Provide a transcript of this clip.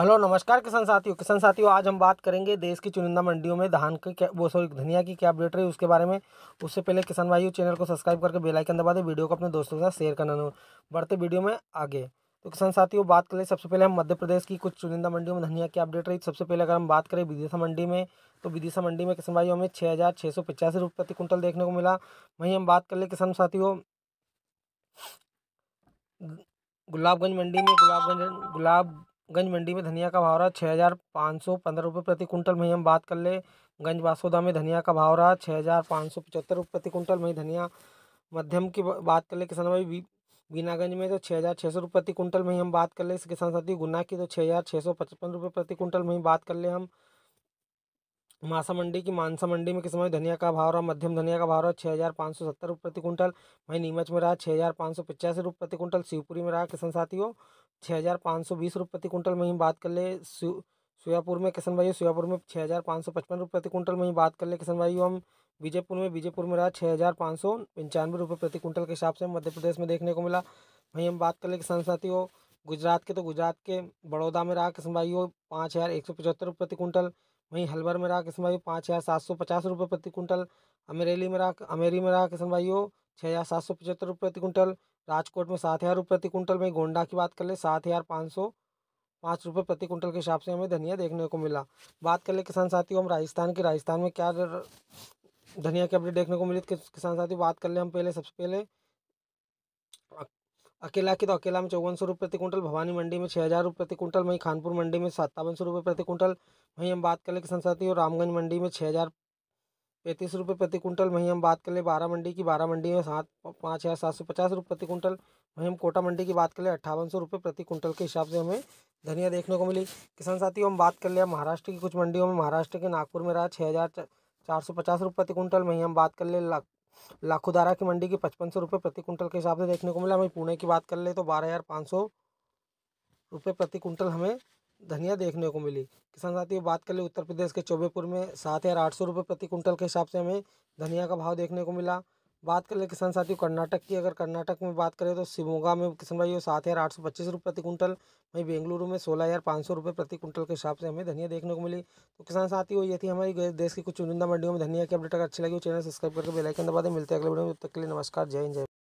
hello नमस्कार किसान साथियों किसान साथियों आज हम बात करेंगे देश की चुनिंदा मंडियों में धान की क्या वो सॉरी धनिया की क्या अपडेट रही उसके बारे में उससे पहले किसान भाइयों चैनल को सब्सक्राइब करके बेल आइकन दबा दें वीडियो को अपने दोस्तों के साथ शेयर करना न बढ़ते वीडियो में आगे तो किसान साथियों बात करें सबसे पहले हम मध्य प्रदेश की कुछ चुनिंदा मंडियों में धनिया की अपडेट रही सबसे पहले अगर हम बात करें विदिशा मंडी में तो विदिशा मंडी में किसान भाइयों हमें छः हज़ार छः सौ पचासी रुपये प्रति क्विंटल देखने को मिला वहीं हम बात कर ले किसान साथियों गुलाबगंज मंडी में गुलाबगंज गुलाब गंज मंडी में धनिया का भाव रहा छः हज़ार पाँच सौ पंद्रह रुपये प्रति कुंटल में हम बात कर ले गंज बासोदा में धनिया का भाव रहा छः हज़ार पाँच सौ पचहत्तर रुपये प्रति कुंटल में धनिया मध्यम की बात कर ले किसान भाई बीनागंज में तो छः हज़ार छः सौ रुपये प्रति कुंटल में हम बात कर ले किसान साथी गुना की तो छः हज़ार छः सौ पचपन रुपये प्रति कुंटल में ही बात कर ले हम मासा मंडी की मानसा मंडी में किसान भाई धनिया का भाव रहा मध्यम धनिया का भाव रहा छः हज़ार पाँच सौ सत्तर रुपये प्रति कुंटल वहीं नीमच में रहा छः हज़ार पाँच सौ पचासी रुपये प्रति कुंटल शिवपुरी में रहा किसान साथियों छः हज़ार पाँच सौ बीस रुपये प्रति कुंटल में ही बात कर ले सोयापुर में किशन भाई सोयापुर में छः हज़ार पाँच सौ पचपन रुपये प्रति कुंटल में ही बात कर ले किशन भाई हम बीजेपुर में बीजेपुर में रहा छः हज़ार पाँच सौ पंचानवे रुपये प्रति कुंटल के हिसाब से मध्य प्रदेश में देखने को मिला वहीं हम बात कर ले किसान साथियों गुजरात के तो गुजरात के बड़ौदा में रहा किशन भाई पाँच हज़ार एक सौ पचहत्तर रुपये प्रति कुंटल वहीं हलवर में रहा किशन भाई पाँच हज़ार सात सौ पचास रुपये प्रति कुंटल अमेरेली में रहा अमेरी में रहा किशन भाई छः हज़ार सात सौ पचहत्तर रुपये प्रति कुंटल राजकोट में सात हज़ार रुपये प्रति कुंटल में गोंडा की बात कर ले सात हज़ार पाँच सौ पाँच रुपये प्रति कुंटल के हिसाब से हमें धनिया देखने को मिला बात कर ले किसान साथियों हम राजस्थान की राजस्थान में क्या धनिया की अपडेट देखने को मिली किसान साथी बात कर ले हम पहले सबसे पहले अकेला की तो अकेला में चौवन सौ रुपये प्रति कुंटल भवानी मंडी में छः हज़ार रुपये प्रति कुंटल वहीं खानपुर मंडी में सत्तावन सौ रुपये प्रति कुंटल वहीं हम बात कर ले किसान साथी और रामगंज मंडी में छः हज़ार पैंतीस रुपये प्रति कुंटल वहीं हम बात कर ले बारह मंडी की बारह मंडी में सात पाँच हज़ार सात सौ पचास रुपये प्रति कुंटल वहीं हम कोटा मंडी की बात कर ले अट्ठावन सौ रुपये प्रति कुंटल के हिसाब से हमें धनिया देखने को मिली किसान साथियों हम बात कर ले महाराष्ट्र की कुछ मंडियों में महाराष्ट्र के नागपुर में रहा छः हज़ार चार सौ पचास रुपये प्रति कुंटल वहीं हम बात कर ले लाख की मंडी की पचपन सौ रुपये प्रति कुंटल के हिसाब से देखने को मिला वहीं पुणे की बात कर ले तो बारह हज़ार पाँच सौ रुपये प्रति कुंटल हमें धनिया देखने को मिली किसान साथियों बात कर ले उत्तर प्रदेश के चौबेपुर में सात हज़ार आठ सौ रुपये प्रति कुंटल के हिसाब से हमें धनिया का भाव देखने को मिला बात कर ले किसान साथियों कर्नाटक की अगर कर्नाटक में बात करें तो शिमोगा में किसान भाइयों सात हज़ार आठ सौ पच्चीस रुपये प्रति कुंटल वहीं बेंगलुरु में सोलह हज़ार पाँच सौ रुपये प्रति कुंटल के हिसाब से हमें धनिया देखने को मिली तो किसान साथियों ये थी हमारी देश की कुछ चुनिंदा मंडियों में धनिया की अपडेट अगर अच्छी लगी चैनल सब्सक्राइब करके बेलाइकन दबा दें मिलते हैं अगले वीडियो में तब तक के लिए नमस्कार जय हिंद जय